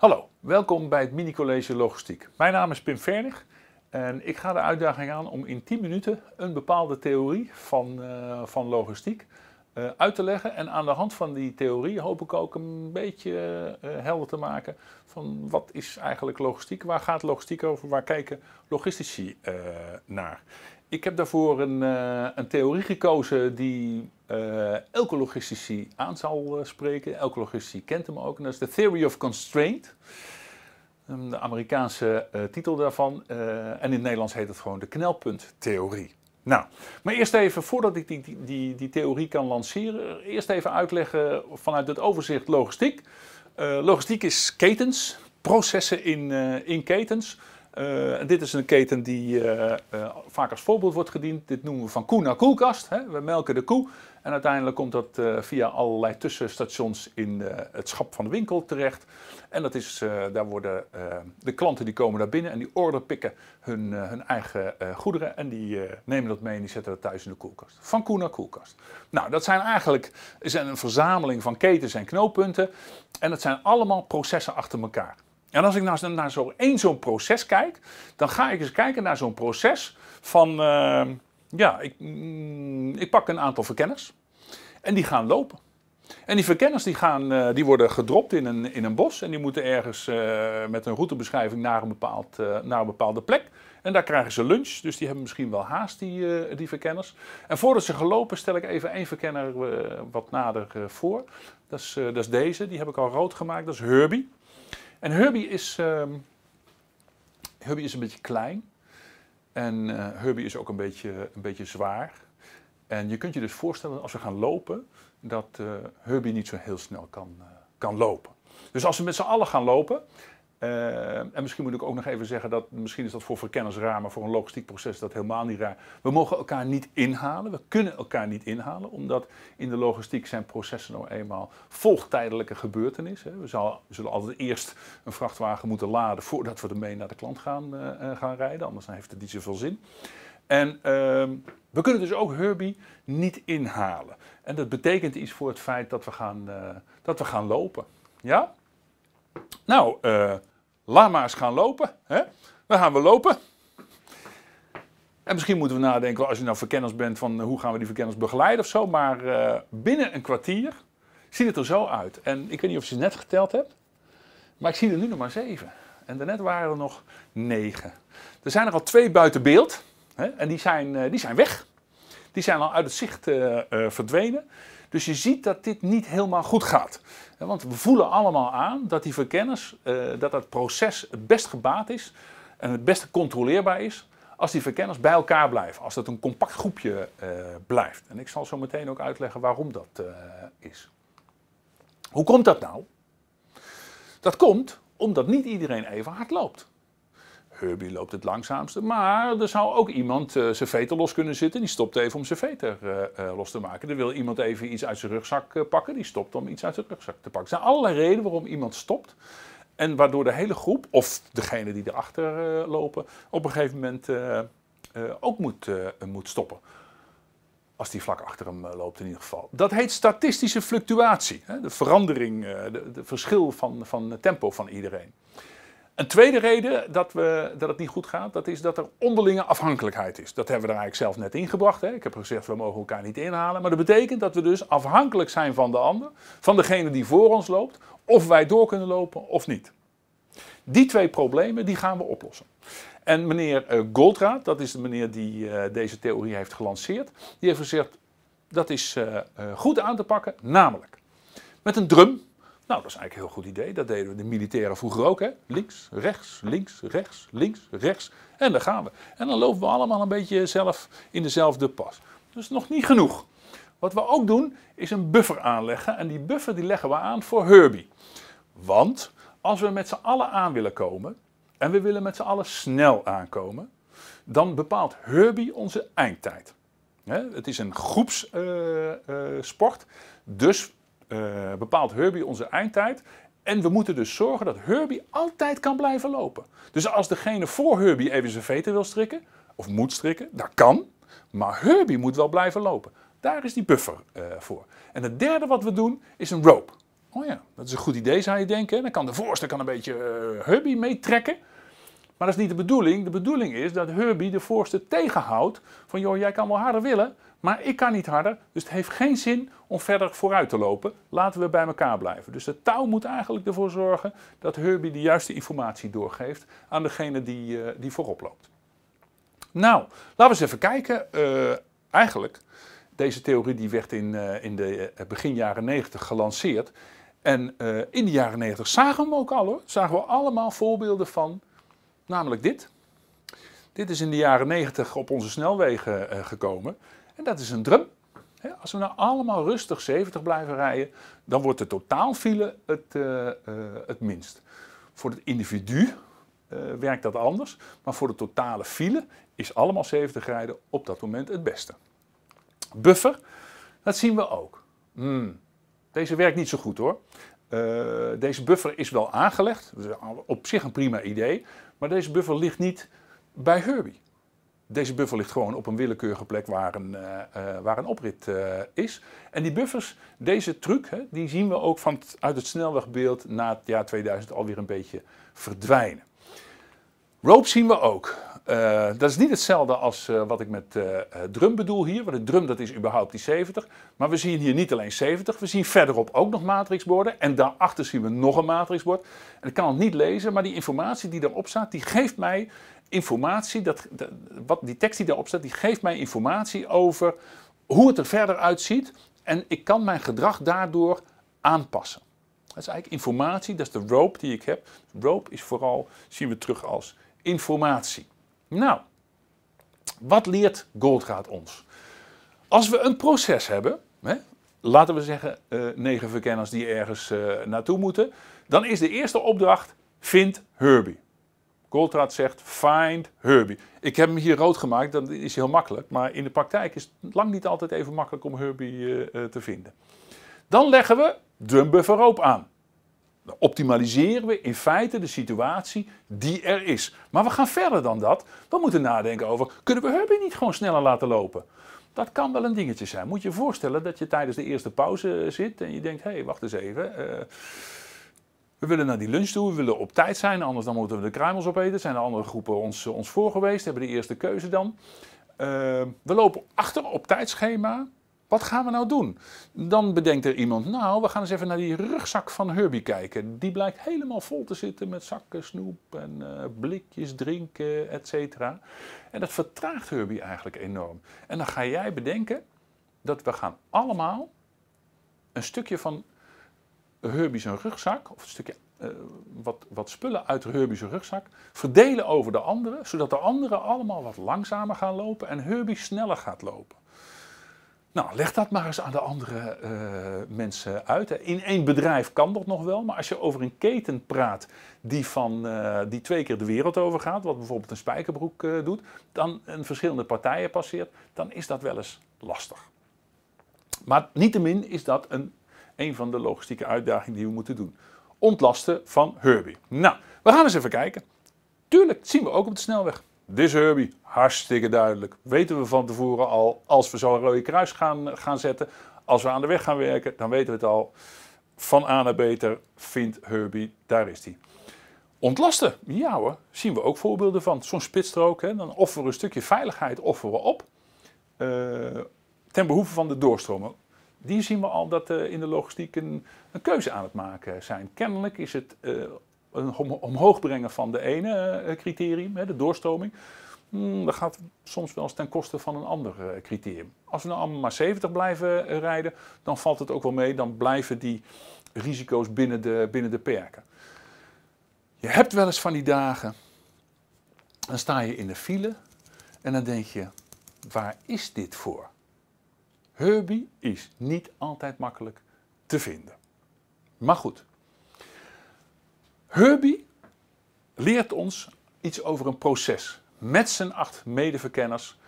Hallo, welkom bij het mini-college Logistiek. Mijn naam is Pim Vernig en ik ga de uitdaging aan om in 10 minuten een bepaalde theorie van, eh, van logistiek eh, uit te leggen. En aan de hand van die theorie hoop ik ook een beetje eh, helder te maken van wat is eigenlijk logistiek, waar gaat logistiek over, waar kijken logistici naar. Ik heb daarvoor een, eh, een theorie gekozen die eh, elke logistici aan zal eh, spreken. Elke logistici kent hem ook. En dat is de Theory of Constraint. Ehm, de Amerikaanse titel daarvan. en in het Nederlands heet het gewoon de knelpunttheorie. Nou, maar eerst even, voordat ik die, die, die theorie kan lanceren, eerst even uitleggen vanuit het overzicht logistiek. logistiek is ketens, processen in, in ketens. Eh, dit is een keten die eh, eh, vaak als voorbeeld wordt gediend. Dit noemen we van koe naar koelkast. Hè? We melken de koe. En uiteindelijk komt dat via allerlei tussenstations in het schap van de winkel terecht. En dat is, daar worden de klanten die komen daar binnen en die orderpikken hun, hun eigen goederen. En die nemen dat mee en die zetten dat thuis in de koelkast. Van koe naar koelkast. Nou, dat zijn eigenlijk zijn een verzameling van ketens en knooppunten. En dat zijn allemaal processen achter elkaar. En als ik nou naar zo één zo'n proces kijk, dan ga ik eens kijken naar zo'n proces van, ehm, ja, ik, mm, ik pak een aantal verkenners en die gaan lopen. En die verkenners die gaan, eh, die worden gedropt in een, in een bos en die moeten ergens eh, met een routebeschrijving naar een, bepaald, eh, naar een bepaalde plek. En daar krijgen ze lunch, dus die hebben misschien wel haast, die, die verkenners. En voordat ze gelopen stel ik even één verkenner wat nader voor. Dat is, dat is deze, die heb ik al rood gemaakt, dat is Herbie. En Hubby is, um, is een beetje klein. En uh, Herbie is ook een beetje, een beetje zwaar. En je kunt je dus voorstellen als we gaan lopen, dat uh, niet zo heel snel kan, eh, kan lopen. Dus als we met z'n allen gaan lopen, eh, en misschien moet ik ook nog even zeggen dat misschien is dat voor verkenners raar, maar voor een logistiek proces is dat helemaal niet raar. We mogen elkaar niet inhalen, we kunnen elkaar niet inhalen, omdat in de logistiek zijn processen nou eenmaal volgtijdelijke gebeurtenissen. We zullen altijd eerst een vrachtwagen moeten laden voordat we ermee naar de klant gaan, eh, eh, gaan rijden, anders heeft het niet zoveel zin. En ehm, we kunnen dus ook Herbie niet inhalen. En dat betekent iets voor het feit dat we gaan, dat we gaan lopen. Ja? Nou, laat maar eens gaan lopen. Hè? Dan gaan we lopen. En misschien moeten we nadenken, als je nou verkenners bent, van eh, hoe gaan we die verkenners begeleiden of zo. Maar eh, binnen een kwartier ziet het er zo uit. En ik weet niet of je ze net geteld hebt, maar ik zie er nu nog maar zeven. En daarnet waren er nog negen. Er zijn er al twee buiten beeld. Hè? En die zijn, eh, die zijn weg. Die zijn al uit het zicht verdwenen. Dus je ziet dat dit niet helemaal goed gaat. Eh, want we voelen allemaal aan dat die verkenners, eh, dat dat proces het best gebaat is en het beste controleerbaar is als die verkenners bij elkaar blijven, als dat een compact groepje eh, blijft. En ik zal zo meteen ook uitleggen waarom dat is. Hoe komt dat nou? Dat komt omdat niet iedereen even hard loopt. Herbie loopt het langzaamste. Maar er zou ook iemand eh, zijn veter los kunnen zitten. Die stopt even om zijn veter eh, eh, los te maken. Er wil iemand even iets uit zijn rugzak pakken. Die stopt om iets uit zijn rugzak te pakken. Er zijn allerlei redenen waarom iemand stopt. En waardoor de hele groep, of degene die erachter lopen, op een gegeven moment ook moet, moet stoppen als die vlak achter hem loopt in ieder geval. Dat heet statistische fluctuatie. Hè? De verandering, het verschil van, van tempo van iedereen. Een tweede reden dat, we, dat het niet goed gaat, dat is dat er onderlinge afhankelijkheid is. Dat hebben we er eigenlijk zelf net ingebracht. Ik heb gezegd, we mogen elkaar niet inhalen. Maar dat betekent dat we dus afhankelijk zijn van de ander, van degene die voor ons loopt, of wij door kunnen lopen of niet. Die twee problemen, die gaan we oplossen. En meneer eh, Goldraad, dat is de meneer die eh, deze theorie heeft gelanceerd, die heeft gezegd, dat is eh, goed aan te pakken, namelijk met een drum, nou, dat is eigenlijk een heel goed idee. Dat deden de militairen vroeger ook. Hè? Links, rechts, links, rechts, links, rechts. En daar gaan we. En dan lopen we allemaal een beetje zelf in dezelfde pas. Dus nog niet genoeg. Wat we ook doen, is een buffer aanleggen. En die buffer die leggen we aan voor Herbie. Want als we met z'n allen aan willen komen, en we willen met z'n allen snel aankomen, dan bepaalt Herbie onze eindtijd. Het is een groepssport, dus eh, bepaalt Herbie onze eindtijd. En we moeten dus zorgen dat Herbie altijd kan blijven lopen. Dus als degene voor Herbie even zijn veten wil strikken, of moet strikken, dat kan. Maar Herbie moet wel blijven lopen. Daar is die buffer eh, voor. En het derde wat we doen is een rope. Oh ja, dat is een goed idee zou je denken. Dan kan de voorste kan een beetje uh, Herbie meetrekken. Maar dat is niet de bedoeling. De bedoeling is dat Herbie de voorste tegenhoudt. Van joh, jij kan wel harder willen, maar ik kan niet harder. Dus het heeft geen zin om verder vooruit te lopen. Laten we bij elkaar blijven. Dus de touw moet eigenlijk ervoor zorgen dat Herbie de juiste informatie doorgeeft aan degene die, eh, die voorop loopt. Nou, laten we eens even kijken. Eh, eigenlijk, deze theorie die werd in, uh, in de begin jaren 90 gelanceerd. En in de jaren 90 zagen we hem ook al hoor. Zagen we allemaal voorbeelden van namelijk dit. Dit is in de jaren 90 op onze snelwegen eh, gekomen. En dat is een drum. Als we nou allemaal rustig 70 blijven rijden, dan wordt de totaalfile het, eh, eh, het minst. Voor het individu werkt dat anders, maar voor de totale file is allemaal 70 rijden op dat moment het beste. Buffer, dat zien we ook. Hmm. Deze werkt niet zo goed hoor. deze buffer is wel aangelegd, op zich een prima idee, maar deze buffer ligt niet bij Herbie. Deze buffer ligt gewoon op een willekeurige plek waar een, eh, eh, waar een oprit eh, is. En die buffers, deze truc, hè, die zien we ook van het, uit het snelwegbeeld na het jaar 2000 alweer een beetje verdwijnen. Rope zien we ook. Eh, dat is niet hetzelfde als eh, wat ik met eh, drum bedoel hier. Want de drum dat is überhaupt die 70. Maar we zien hier niet alleen 70. We zien verderop ook nog matrixborden. En daarachter zien we nog een matrixbord. En ik kan het niet lezen. Maar die informatie die daarop staat, die geeft mij informatie. Dat, dat wat, die tekst die daarop staat, die geeft mij informatie over hoe het er verder uitziet. En ik kan mijn gedrag daardoor aanpassen. Dat is eigenlijk informatie. Dat is de rope die ik heb. Rope is vooral, zien we terug als informatie. Nou, wat leert Goldraad ons? Als we een proces hebben, hè, laten we zeggen eh, negen verkenners die ergens eh, naartoe moeten, dan is de eerste opdracht: vind Herbie. Goldraad zegt: find Herbie. Ik heb hem hier rood gemaakt, dat is heel makkelijk, maar in de praktijk is het lang niet altijd even makkelijk om Herbie eh, te vinden. Dan leggen we de Verhoop aan. Dan optimaliseren we in feite de situatie die er is. Maar we gaan verder dan dat. We moeten nadenken over, kunnen we Herbie niet gewoon sneller laten lopen? Dat kan wel een dingetje zijn. Moet je je voorstellen dat je tijdens de eerste pauze zit en je denkt, hé, hey, wacht eens even... Eh, we willen naar die lunch toe, we willen op tijd zijn, anders dan moeten we de kruimels opeten. Zijn de andere groepen ons, ons voor geweest, hebben de eerste keuze dan. Eh, we lopen achter op tijdschema. Wat gaan we nou doen? Dan bedenkt er iemand, nou, we gaan eens even naar die rugzak van Herbie kijken. Die blijkt helemaal vol te zitten met zakken, snoep en eh, blikjes, drinken, et cetera. En dat vertraagt Herbie eigenlijk enorm. En dan ga jij bedenken dat we gaan allemaal een stukje van Herbie's rugzak, of een stukje eh, wat, wat, spullen uit Herbie's rugzak, verdelen over de anderen, zodat de anderen allemaal wat langzamer gaan lopen en Herbie sneller gaat lopen. Nou, leg dat maar eens aan de andere eh, mensen uit. In één bedrijf kan dat nog wel, maar als je over een keten praat die, van, eh, die twee keer de wereld overgaat, wat bijvoorbeeld een spijkerbroek eh, doet, dan een verschillende partijen passeert, dan is dat wel eens lastig. Maar niettemin is dat een, een van de logistieke uitdagingen die we moeten doen. Ontlasten van Herbie. Nou, we gaan eens even kijken. Tuurlijk, zien we ook op de snelweg is Herbie, hartstikke duidelijk. Weten we van tevoren al, als we zo'n rode kruis gaan, gaan zetten, als we aan de weg gaan werken, dan weten we het al. Van A naar beter vindt Herbie, daar is hij. Ontlasten, ja hoor, zien we ook voorbeelden van. Zo'n spitsstrook, hè, dan offeren we een stukje veiligheid offeren we op. Eh, ten behoeve van de doorstromen. Die zien we al dat uh, in de logistiek een, een, keuze aan het maken zijn. Kennelijk is het eh, een omhoog brengen van de ene eh, criterium, de doorstroming, hmm, dat gaat soms wel eens ten koste van een ander eh, criterium. Als we nou allemaal maar 70 blijven eh, rijden, dan valt het ook wel mee, dan blijven die risico's binnen de, binnen de perken. Je hebt wel eens van die dagen, dan sta je in de file en dan denk je, waar is dit voor? Herbie is niet altijd makkelijk te vinden. Maar goed, Herbie leert ons iets over een proces. Met zijn acht medeverkenners,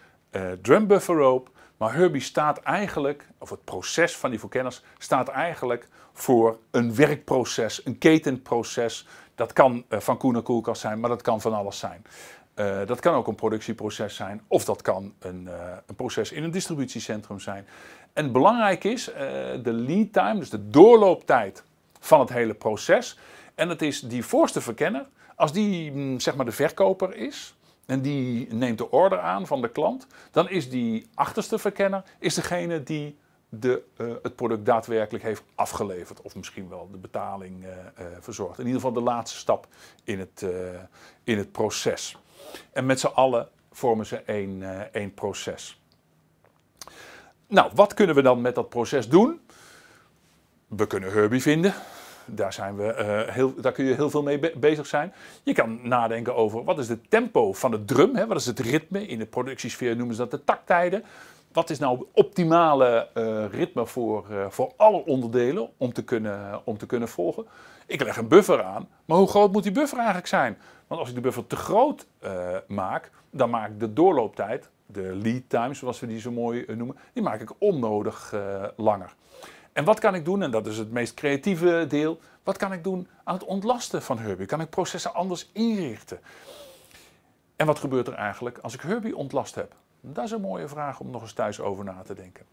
uh, Buffer Rope. Maar Herbie staat eigenlijk, of het proces van die verkenners, staat eigenlijk voor een werkproces, een ketenproces. Dat kan eh, van koen naar koelkast zijn, maar dat kan van alles zijn. Eh, dat kan ook een productieproces zijn, of dat kan een, een, proces in een distributiecentrum zijn. En belangrijk is de lead time, dus de doorlooptijd van het hele proces. En dat is die voorste verkenner, als die hm, zeg maar de verkoper is en die neemt de order aan van de klant, dan is die achterste verkenner is degene die de, eh, het product daadwerkelijk heeft afgeleverd. Of misschien wel de betaling eh, eh, verzorgd. In ieder geval de laatste stap in het, in het proces. En met z'n allen vormen ze één, één proces. Nou, wat kunnen we dan met dat proces doen? We kunnen Herbie vinden daar, zijn we, eh, heel, daar kun je heel veel mee bezig zijn. Je kan nadenken over wat is het tempo van de drum, hè? wat is het ritme. In de productiesfeer noemen ze dat de taktijden. Wat is nou het optimale eh, ritme voor, eh, voor alle onderdelen om te, kunnen, om te kunnen volgen? Ik leg een buffer aan, maar hoe groot moet die buffer eigenlijk zijn? Want als ik de buffer te groot maak, dan maak ik de doorlooptijd, de lead time zoals we die zo mooi noemen, die maak ik onnodig langer. En wat kan ik doen, en dat is het meest creatieve deel, wat kan ik doen aan het ontlasten van Herbie? Kan ik processen anders inrichten? En wat gebeurt er eigenlijk als ik Herbie ontlast heb? Dat is een mooie vraag om nog eens thuis over na te denken.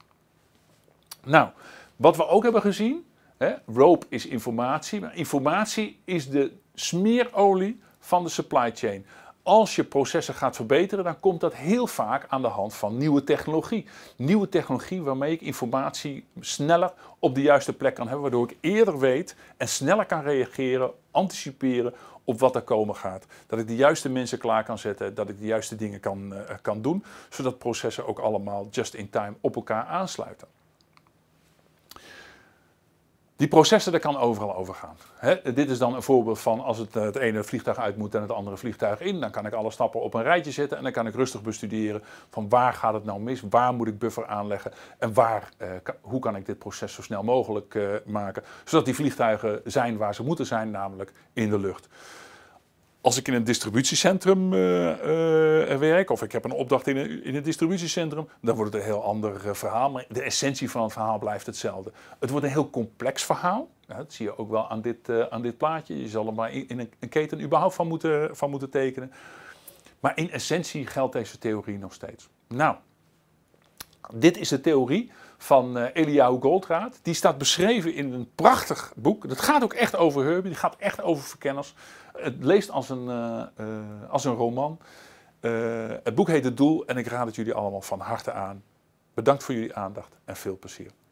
Nou, wat we ook hebben gezien, hè, rope is informatie, maar informatie is de smeerolie van de supply chain als je processen gaat verbeteren, dan komt dat heel vaak aan de hand van nieuwe technologie. Nieuwe technologie waarmee ik informatie sneller op de juiste plek kan hebben, waardoor ik eerder weet en sneller kan reageren, anticiperen op wat er komen gaat. Dat ik de juiste mensen klaar kan zetten, dat ik de juiste dingen kan, eh, kan doen, zodat processen ook allemaal just in time op elkaar aansluiten. Die processen, daar kan overal over gaan. dit is dan een voorbeeld van als het, eh, het ene vliegtuig uit moet en het andere vliegtuig in. Dan kan ik alle stappen op een rijtje zetten en dan kan ik rustig bestuderen van waar gaat het nou mis, waar moet ik buffer aanleggen en waar, eh, hoe kan ik dit proces zo snel mogelijk eh, maken. Zodat die vliegtuigen zijn waar ze moeten zijn, namelijk in de lucht als ik in een distributiecentrum eh, eh, werk of ik heb een opdracht in een, in een distributiecentrum, dan wordt het een heel ander eh, verhaal. Maar de essentie van het verhaal blijft hetzelfde. Het wordt een heel complex verhaal. dat zie je ook wel aan dit, aan dit plaatje. Je zal er maar in, in een, een, keten überhaupt van moeten, van moeten tekenen. Maar in essentie geldt deze theorie nog steeds. Nou, dit is de theorie van uh, eh, Eliahu Goldraad. Die staat beschreven in een prachtig boek. Dat gaat ook echt over Herbie, die gaat echt over verkenners. Het leest als een, eh, eh, als een roman. het boek heet Het Doel en ik raad het jullie allemaal van harte aan. Bedankt voor jullie aandacht en veel plezier.